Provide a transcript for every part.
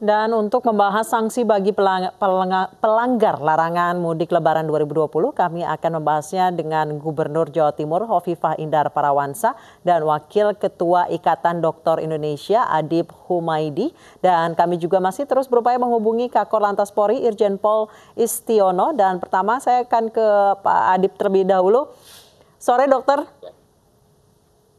Dan untuk membahas sanksi bagi pelanggar, larangan mudik lebaran 2020, kami akan membahasnya dengan Gubernur Jawa Timur Hovifah Indar Parawansa dan Wakil Ketua Ikatan Dokter Indonesia Adib Humaidi. Dan kami juga masih terus berupaya menghubungi Kakor Lantas Polri Irjen Pol Istiono. Dan pertama saya akan ke Pak Adib terlebih dahulu. Sore dokter.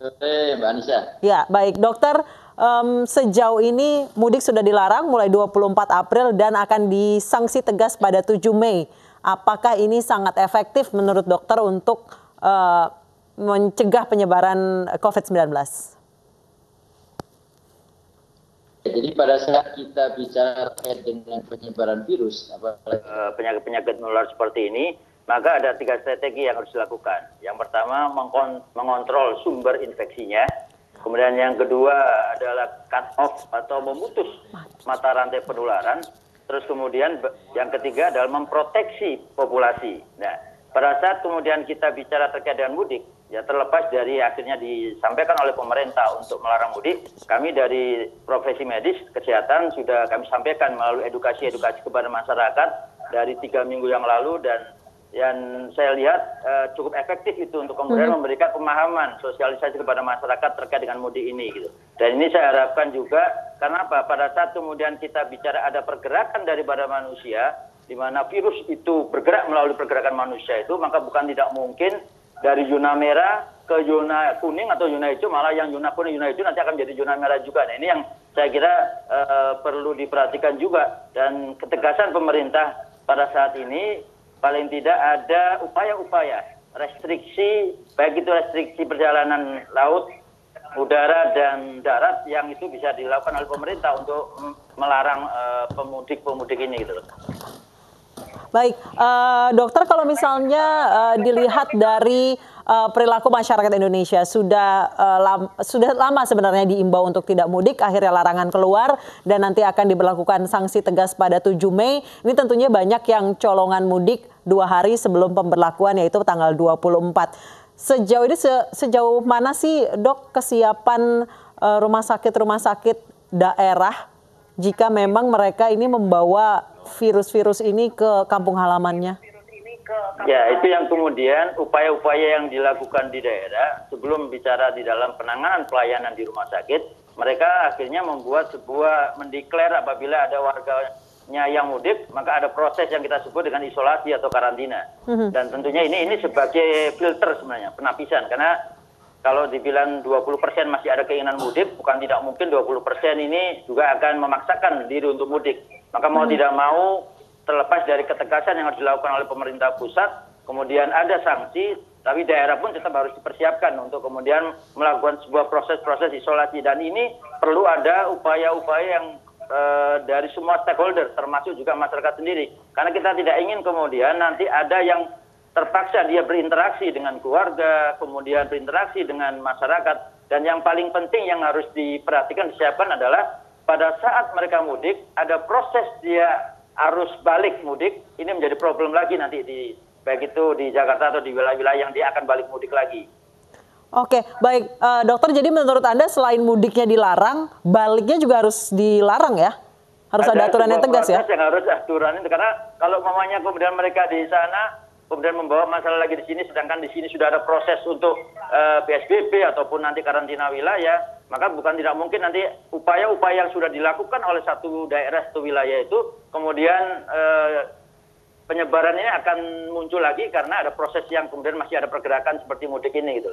Sore Mbak Anissa. Ya baik dokter um, sejauh ini mudik sudah dilarang mulai 24 April dan akan disanksi tegas pada 7 Mei. Apakah ini sangat efektif menurut dokter untuk uh, mencegah penyebaran COVID-19? Ya, jadi pada saat kita bicara terkait dengan penyebaran virus, eh, penyakit-penyakit menular seperti ini, maka ada tiga strategi yang harus dilakukan. Yang pertama mengkontrol sumber infeksinya, Kemudian yang kedua adalah cut off atau memutus mata rantai penularan. Terus kemudian yang ketiga adalah memproteksi populasi. Nah, pada saat kemudian kita bicara terkait dengan mudik, ya terlepas dari akhirnya disampaikan oleh pemerintah untuk melarang mudik, kami dari profesi medis kesehatan sudah kami sampaikan melalui edukasi-edukasi kepada masyarakat dari tiga minggu yang lalu dan yang saya lihat eh, cukup efektif itu untuk kemudian mhm. memberikan pemahaman sosialisasi kepada masyarakat terkait dengan mudik ini gitu. Dan ini saya harapkan juga karena apa? Pada saat kemudian kita bicara ada pergerakan daripada manusia di mana virus itu bergerak melalui pergerakan manusia itu maka bukan tidak mungkin dari zona merah ke zona kuning atau zona hijau malah yang zona kuning zona hijau nanti akan menjadi zona merah juga. Nah, ini yang saya kira uh, perlu diperhatikan juga dan ketegasan pemerintah pada saat ini paling tidak ada upaya-upaya restriksi baik itu restriksi perjalanan laut, udara dan darat yang itu bisa dilakukan oleh pemerintah untuk melarang eh, pemudik-pemudik uh, ini gitu Baik, uh, dokter kalau misalnya uh, dilihat dari uh, perilaku masyarakat Indonesia sudah uh, lam, sudah lama sebenarnya diimbau untuk tidak mudik, akhirnya larangan keluar dan nanti akan diberlakukan sanksi tegas pada 7 Mei. Ini tentunya banyak yang colongan mudik dua hari sebelum pemberlakuan yaitu tanggal 24. Sejauh ini se sejauh mana sih dok kesiapan uh, rumah sakit rumah sakit daerah jika memang mereka ini membawa virus-virus ini ke kampung halamannya? Ya, itu yang kemudian upaya-upaya yang dilakukan di daerah sebelum bicara di dalam penanganan pelayanan di rumah sakit, mereka akhirnya membuat sebuah mendeklar apabila ada warganya yang mudik, maka ada proses yang kita sebut dengan isolasi atau karantina. Mhm. Dan tentunya ini ini sebagai filter sebenarnya, penapisan karena kalau dibilang 20% masih ada keinginan mudik, bukan tidak mungkin 20% ini juga akan memaksakan diri untuk mudik. Maka mau mhm. tidak mau terlepas dari ketegasan yang harus dilakukan oleh pemerintah pusat, kemudian ada sanksi, tapi daerah pun tetap harus dipersiapkan untuk kemudian melakukan sebuah proses-proses isolasi dan ini perlu ada upaya-upaya yang e, dari semua stakeholder termasuk juga masyarakat sendiri karena kita tidak ingin kemudian nanti ada yang terpaksa dia berinteraksi dengan keluarga kemudian berinteraksi dengan masyarakat dan yang paling penting yang harus diperhatikan disiapkan adalah pada saat mereka mudik ada proses dia arus balik mudik ini menjadi problem lagi nanti di baik itu di Jakarta atau di wilayah-wilayah yang dia akan balik mudik lagi. Oke, baik uh, dokter. Jadi menurut anda selain mudiknya dilarang, baliknya juga harus dilarang ya? Harus ada, ada aturan yang tegas ya? Yang harus aturan itu karena kalau mamanya kemudian mereka di sana kemudian membawa masalah lagi di sini, sedangkan di sini sudah ada proses untuk uh, eh, PSBB ataupun nanti karantina wilayah, maka bukan tidak mungkin nanti upaya-upaya yang sudah dilakukan oleh satu daerah satu wilayah itu kemudian eh, penyebaran ini akan muncul lagi karena ada proses yang kemudian masih ada pergerakan seperti mudik ini gitu.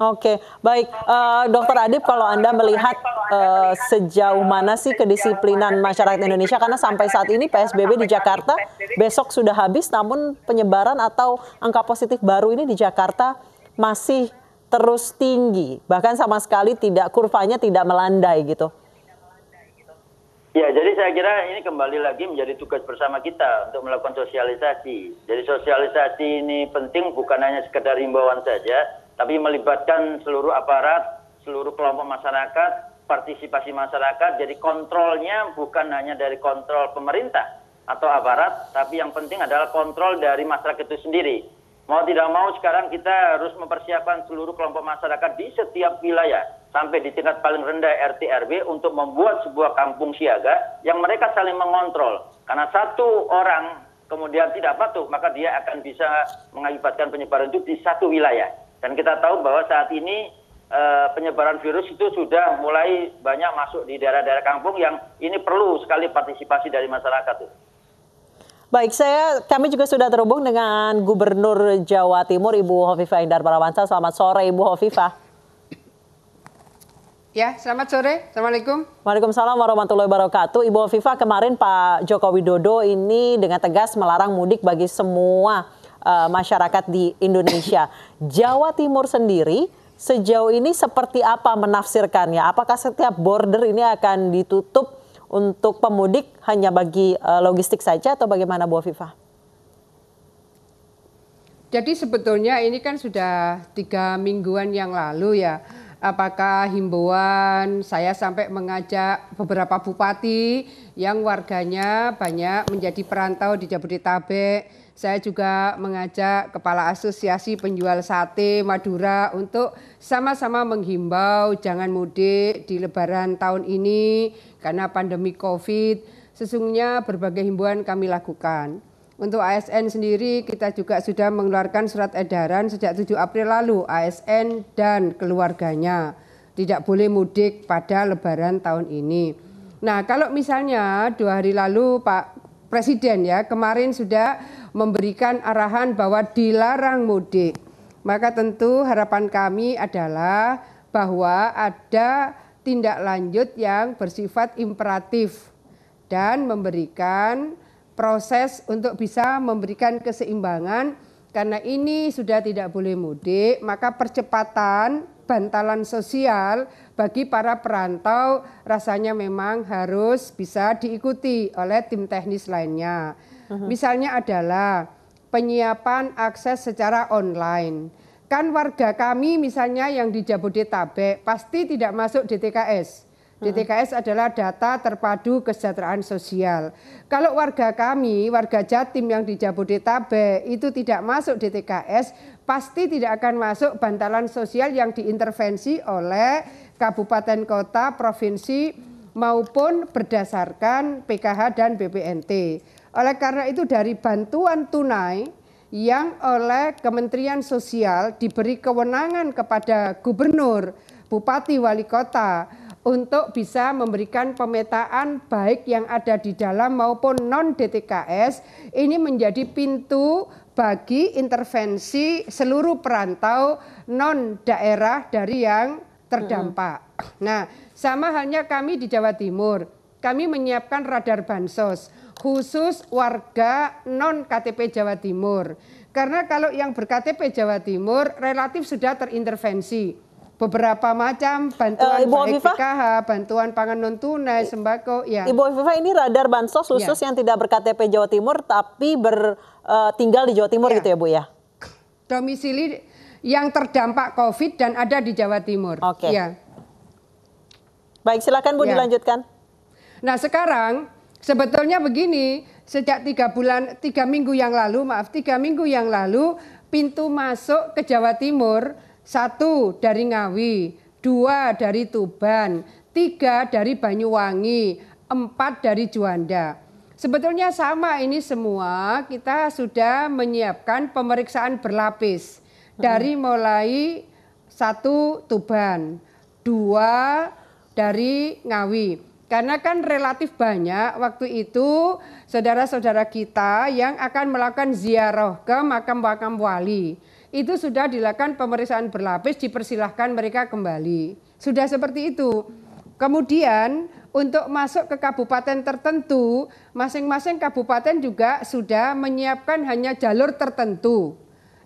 Oke, baik, uh, Dokter Adib, kalau anda melihat uh, sejauh mana sih kedisiplinan masyarakat Indonesia karena sampai saat ini PSBB di Jakarta besok sudah habis, namun penyebaran atau angka positif baru ini di Jakarta masih terus tinggi, bahkan sama sekali tidak kurvanya tidak melandai gitu. Ya, jadi saya kira ini kembali lagi menjadi tugas bersama kita untuk melakukan sosialisasi. Jadi sosialisasi ini penting bukan hanya sekedar himbauan saja, tapi melibatkan seluruh aparat, seluruh kelompok masyarakat, partisipasi masyarakat. Jadi kontrolnya bukan hanya dari kontrol pemerintah atau aparat, tapi yang penting adalah kontrol dari masyarakat itu sendiri Mau tidak mau sekarang kita harus mempersiapkan seluruh kelompok masyarakat di setiap wilayah sampai di tingkat paling rendah RT RW untuk membuat sebuah kampung siaga yang mereka saling mengontrol. Karena satu orang kemudian tidak patuh, maka dia akan bisa mengakibatkan penyebaran itu di satu wilayah. Dan kita tahu bahwa saat ini eh, penyebaran virus itu sudah mulai banyak masuk di daerah-daerah kampung yang ini perlu sekali partisipasi dari masyarakat. Baik, saya kami juga sudah terhubung dengan Gubernur Jawa Timur Ibu Hovifa Indar Parawansa. Selamat sore Ibu Hovifa. Ya, selamat sore. Assalamualaikum. Waalaikumsalam warahmatullahi wabarakatuh. Ibu Hovifa, kemarin Pak Joko Widodo ini dengan tegas melarang mudik bagi semua uh, masyarakat di Indonesia. Jawa Timur sendiri sejauh ini seperti apa menafsirkannya? Apakah setiap border ini akan ditutup untuk pemudik hanya bagi uh, logistik saja atau bagaimana Bu Afifah? Jadi sebetulnya ini kan sudah tiga mingguan yang lalu ya. Apakah himbauan saya sampai mengajak beberapa bupati yang warganya banyak menjadi perantau di Jabodetabek saya juga mengajak Kepala Asosiasi Penjual Sate Madura untuk sama-sama menghimbau jangan mudik di lebaran tahun ini karena pandemi Covid. Sesungguhnya berbagai himbauan kami lakukan. Untuk ASN sendiri kita juga sudah mengeluarkan surat edaran sejak 7 April lalu ASN dan keluarganya tidak boleh mudik pada lebaran tahun ini. Nah, kalau misalnya dua hari lalu Pak Presiden ya kemarin sudah memberikan arahan bahwa dilarang mudik. Maka tentu harapan kami adalah bahwa ada tindak lanjut yang bersifat imperatif dan memberikan proses untuk bisa memberikan keseimbangan karena ini sudah tidak boleh mudik, maka percepatan bantalan sosial bagi para perantau rasanya memang harus bisa diikuti oleh tim teknis lainnya. Uh-huh. Misalnya adalah penyiapan akses secara online. Kan warga kami misalnya yang di Jabodetabek pasti tidak masuk DTKS. DTKS uh-huh. adalah data terpadu kesejahteraan sosial. Kalau warga kami, warga Jatim yang di Jabodetabek itu tidak masuk DTKS, pasti tidak akan masuk bantalan sosial yang diintervensi oleh kabupaten kota, provinsi maupun berdasarkan PKH dan BPNT. Oleh karena itu dari bantuan tunai yang oleh Kementerian Sosial diberi kewenangan kepada gubernur, bupati, wali kota untuk bisa memberikan pemetaan baik yang ada di dalam maupun non DTKS ini menjadi pintu bagi intervensi seluruh perantau non daerah dari yang terdampak. Nah, sama halnya kami di Jawa Timur, kami menyiapkan radar bansos khusus warga non KTP Jawa Timur. Karena kalau yang berKTP Jawa Timur relatif sudah terintervensi beberapa macam bantuan uh, baik PKH, bantuan pangan non tunai, sembako, ya. Ibu Afifa ini radar bansos ya. khusus ya. yang tidak berKTP Jawa Timur tapi ber uh, tinggal di Jawa Timur ya. gitu ya, Bu ya. Domisili yang terdampak Covid dan ada di Jawa Timur. Oke. Okay. Ya. Baik, silakan Bu ya. dilanjutkan. Nah, sekarang Sebetulnya begini, sejak tiga bulan, tiga minggu yang lalu, maaf, tiga minggu yang lalu, pintu masuk ke Jawa Timur, satu dari Ngawi, dua dari Tuban, tiga dari Banyuwangi, empat dari Juanda. Sebetulnya sama ini semua, kita sudah menyiapkan pemeriksaan berlapis dari hmm. mulai satu Tuban, dua dari Ngawi, karena kan relatif banyak waktu itu saudara-saudara kita yang akan melakukan ziarah ke makam-makam wali. Itu sudah dilakukan pemeriksaan berlapis, dipersilahkan mereka kembali. Sudah seperti itu. Kemudian untuk masuk ke kabupaten tertentu, masing-masing kabupaten juga sudah menyiapkan hanya jalur tertentu.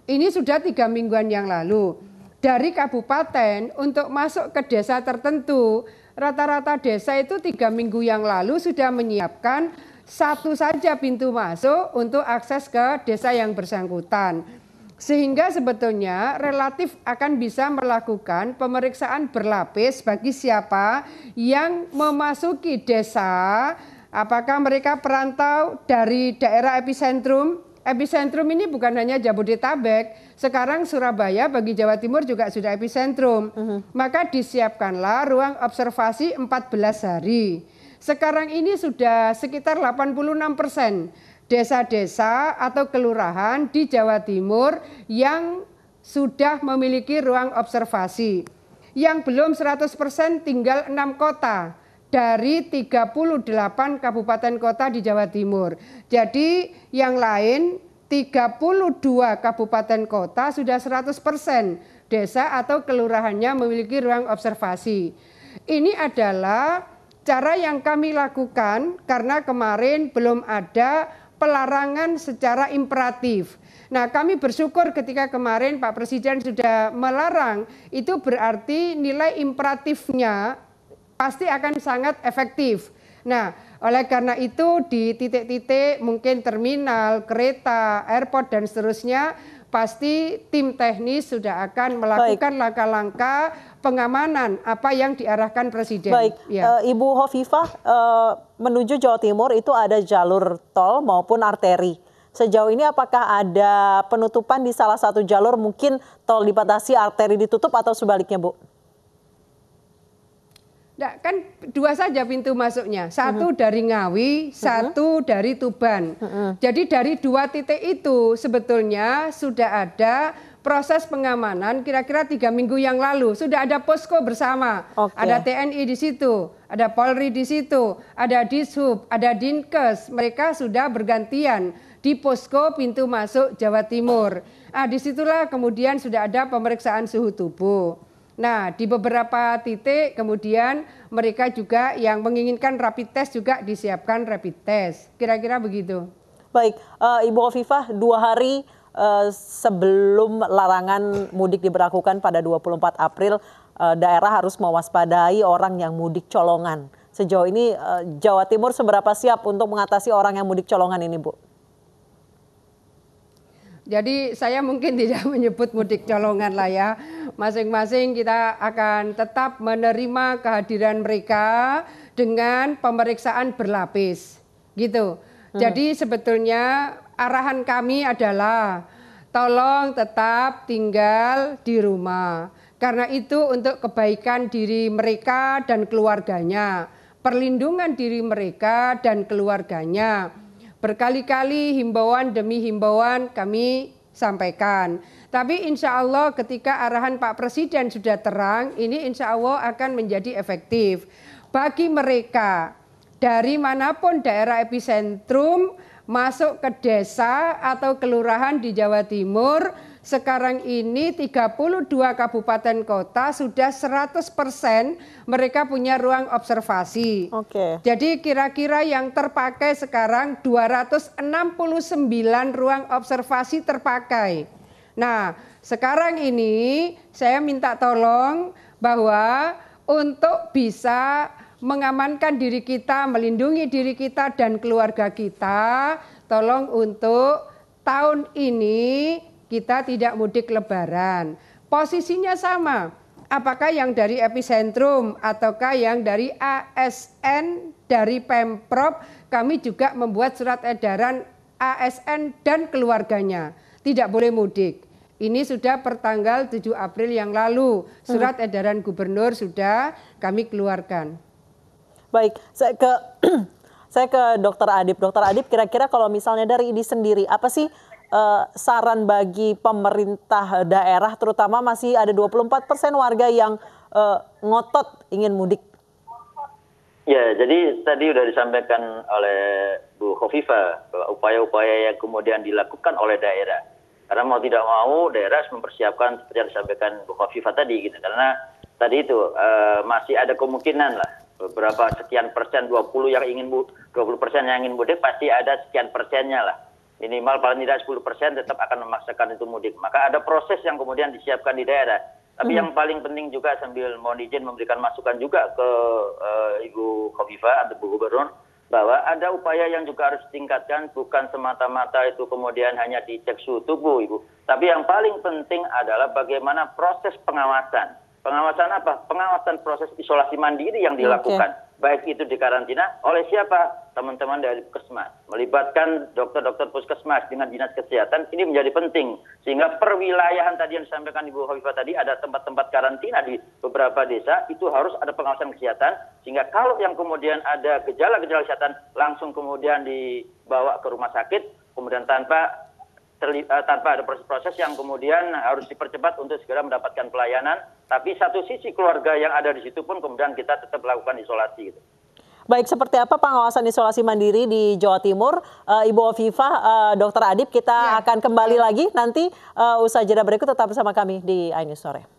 Ini sudah tiga mingguan yang lalu. Dari kabupaten untuk masuk ke desa tertentu, rata-rata desa itu tiga minggu yang lalu sudah menyiapkan satu saja pintu masuk untuk akses ke desa yang bersangkutan. Sehingga sebetulnya relatif akan bisa melakukan pemeriksaan berlapis bagi siapa yang memasuki desa, apakah mereka perantau dari daerah epicentrum epicentrum ini bukan hanya Jabodetabek. Sekarang Surabaya bagi Jawa Timur juga sudah epicentrum. Uh mhm. -huh. Maka disiapkanlah ruang observasi 14 hari. Sekarang ini sudah sekitar 86 persen desa-desa atau kelurahan di Jawa Timur yang sudah memiliki ruang observasi. Yang belum 100 persen tinggal enam kota dari 38 kabupaten kota di Jawa Timur. Jadi yang lain 32 kabupaten kota sudah 100% desa atau kelurahannya memiliki ruang observasi. Ini adalah cara yang kami lakukan karena kemarin belum ada pelarangan secara imperatif. Nah, kami bersyukur ketika kemarin Pak Presiden sudah melarang, itu berarti nilai imperatifnya pasti akan sangat efektif. Nah, oleh karena itu di titik-titik mungkin terminal, kereta, airport dan seterusnya pasti tim teknis sudah akan melakukan langkah-langkah pengamanan apa yang diarahkan presiden. Baik, ya. Eh, Ibu Hovifah eh, menuju Jawa Timur itu ada jalur tol maupun arteri. Sejauh ini apakah ada penutupan di salah satu jalur mungkin tol dibatasi, arteri ditutup atau sebaliknya, Bu? Nggak, kan dua saja pintu masuknya. Satu uh mm-hmm. -huh. dari Ngawi, mm-hmm. satu uh -huh. dari Tuban. Uh mm-hmm. -huh. Jadi dari dua titik itu sebetulnya sudah ada proses pengamanan kira-kira tiga minggu yang lalu. Sudah ada posko bersama. Okay. Ada TNI di situ, ada Polri di situ, ada Dishub, ada Dinkes. Mereka sudah bergantian di posko pintu masuk Jawa Timur. Ah, disitulah kemudian sudah ada pemeriksaan suhu tubuh Nah, di beberapa titik kemudian mereka juga yang menginginkan rapid test juga disiapkan rapid test. Kira-kira begitu. Baik, uh, Ibu Hovifah, dua hari uh, sebelum larangan mudik diberlakukan pada 24 April, uh, daerah harus mewaspadai orang yang mudik colongan. Sejauh ini uh, Jawa Timur seberapa siap untuk mengatasi orang yang mudik colongan ini, Bu? Jadi saya mungkin tidak menyebut mudik colongan lah ya masing-masing kita akan tetap menerima kehadiran mereka dengan pemeriksaan berlapis. Gitu. Hmm. Jadi sebetulnya arahan kami adalah tolong tetap tinggal di rumah. Karena itu untuk kebaikan diri mereka dan keluarganya, perlindungan diri mereka dan keluarganya. Berkali-kali himbauan demi himbauan kami sampaikan. Tapi insya Allah ketika arahan Pak Presiden sudah terang, ini insya Allah akan menjadi efektif. Bagi mereka dari manapun daerah epicentrum masuk ke desa atau kelurahan di Jawa Timur, sekarang ini 32 kabupaten kota sudah 100% mereka punya ruang observasi. Oke. Okay. Jadi kira-kira yang terpakai sekarang 269 ruang observasi terpakai. Nah, sekarang ini saya minta tolong bahwa untuk bisa mengamankan diri kita, melindungi diri kita dan keluarga kita, tolong untuk tahun ini kita tidak mudik lebaran. Posisinya sama, apakah yang dari epicentrum ataukah yang dari ASN dari Pemprov, kami juga membuat surat edaran ASN dan keluarganya tidak boleh mudik. Ini sudah pertanggal 7 April yang lalu, surat hmm. edaran gubernur sudah kami keluarkan. Baik, saya ke saya ke Dokter Adib. Dokter Adib, kira-kira kalau misalnya dari ini sendiri, apa sih uh, saran bagi pemerintah daerah terutama masih ada 24 persen warga yang uh, ngotot ingin mudik? Ya, jadi tadi sudah disampaikan oleh Bu Khofifa bahwa upaya-upaya yang kemudian dilakukan oleh daerah. Karena mau tidak mau daerah harus mempersiapkan seperti yang disampaikan Bu Khofifa tadi gitu. Karena tadi itu uh, masih ada kemungkinan lah beberapa sekian persen 20 yang ingin 20 persen yang ingin mudik pasti ada sekian persennya lah minimal paling tidak 10 persen tetap akan memaksakan itu mudik. Maka ada proses yang kemudian disiapkan di daerah. Tapi hmm. yang paling penting juga sambil mohon izin memberikan masukan juga ke uh, Ibu Kofifa atau Bu Gubernur bahwa ada upaya yang juga harus ditingkatkan bukan semata-mata itu kemudian hanya dicek suhu tubuh Ibu. Tapi yang paling penting adalah bagaimana proses pengawasan. Pengawasan apa? Pengawasan proses isolasi mandiri yang dilakukan. Okay baik itu di karantina oleh siapa? Teman-teman dari puskesmas. Melibatkan dokter-dokter puskesmas dengan dinas kesehatan ini menjadi penting. Sehingga perwilayahan tadi yang disampaikan Ibu Hovifa tadi ada tempat-tempat karantina di beberapa desa itu harus ada pengawasan kesehatan sehingga kalau yang kemudian ada gejala-gejala kesehatan langsung kemudian dibawa ke rumah sakit kemudian tanpa eh, tanpa ada proses-proses yang kemudian harus dipercepat untuk segera mendapatkan pelayanan tapi satu sisi keluarga yang ada di situ pun kemudian kita tetap lakukan isolasi gitu. Baik, seperti apa pengawasan isolasi mandiri di Jawa Timur? Uh, Ibu Afifah, uh, Dokter Adib, kita ya. akan kembali ya. lagi nanti uh, eh, usaha jeda berikut tetap bersama kami di iNews sore.